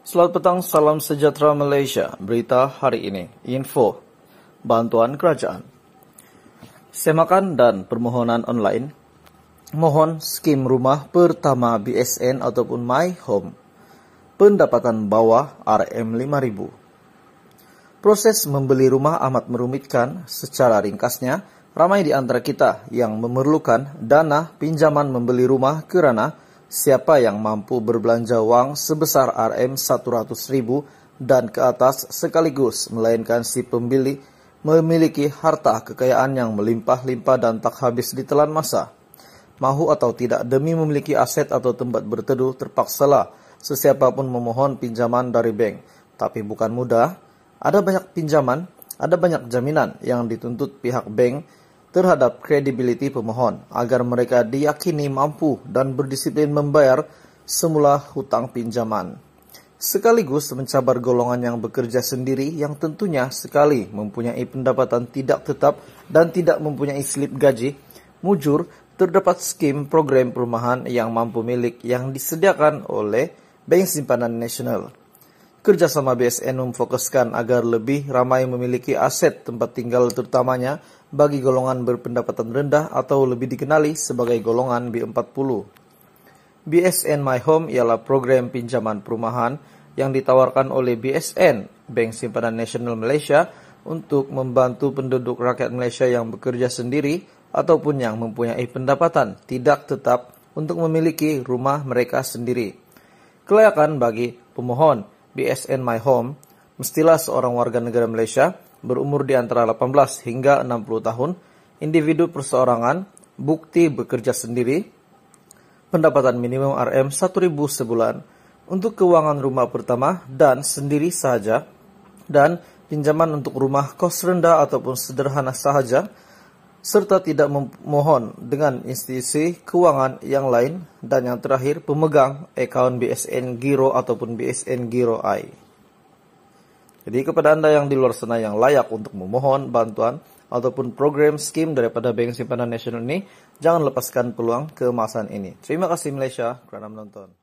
Selamat petang, salam sejahtera Malaysia. Berita hari ini, info, bantuan kerajaan. Semakan dan permohonan online, mohon skim rumah pertama BSN ataupun My Home, pendapatan bawah RM5000. Proses membeli rumah amat merumitkan, secara ringkasnya, ramai di antara kita yang memerlukan dana pinjaman membeli rumah kerana Siapa yang mampu berbelanja uang sebesar RM 100000 dan ke atas sekaligus melainkan si pembeli memiliki harta kekayaan yang melimpah-limpah dan tak habis ditelan masa. Mahu atau tidak demi memiliki aset atau tempat berteduh terpaksalah sesiapapun memohon pinjaman dari bank. Tapi bukan mudah, ada banyak pinjaman, ada banyak jaminan yang dituntut pihak bank terhadap kredibiliti pemohon agar mereka diyakini mampu dan berdisiplin membayar semula hutang pinjaman. Sekaligus mencabar golongan yang bekerja sendiri yang tentunya sekali mempunyai pendapatan tidak tetap dan tidak mempunyai slip gaji, mujur terdapat skim program perumahan yang mampu milik yang disediakan oleh Bank Simpanan Nasional. Kerjasama BSN memfokuskan agar lebih ramai memiliki aset tempat tinggal terutamanya bagi golongan berpendapatan rendah atau lebih dikenali sebagai golongan B40. BSN My Home ialah program pinjaman perumahan yang ditawarkan oleh BSN, Bank Simpanan Nasional Malaysia, untuk membantu penduduk rakyat Malaysia yang bekerja sendiri ataupun yang mempunyai pendapatan tidak tetap untuk memiliki rumah mereka sendiri. Kelayakan bagi pemohon BSN My Home, mestilah seorang warga negara Malaysia berumur di antara 18 hingga 60 tahun, individu perseorangan, bukti bekerja sendiri, pendapatan minimum RM 1000 sebulan untuk keuangan rumah pertama dan sendiri saja, dan pinjaman untuk rumah kos rendah ataupun sederhana saja serta tidak memohon dengan institusi keuangan yang lain dan yang terakhir pemegang account BSN Giro ataupun BSN Giro I. Jadi kepada Anda yang di luar sana yang layak untuk memohon bantuan ataupun program skim daripada Bank Simpanan Nasional ini, jangan lepaskan peluang keemasan ini. Terima kasih Malaysia kerana menonton.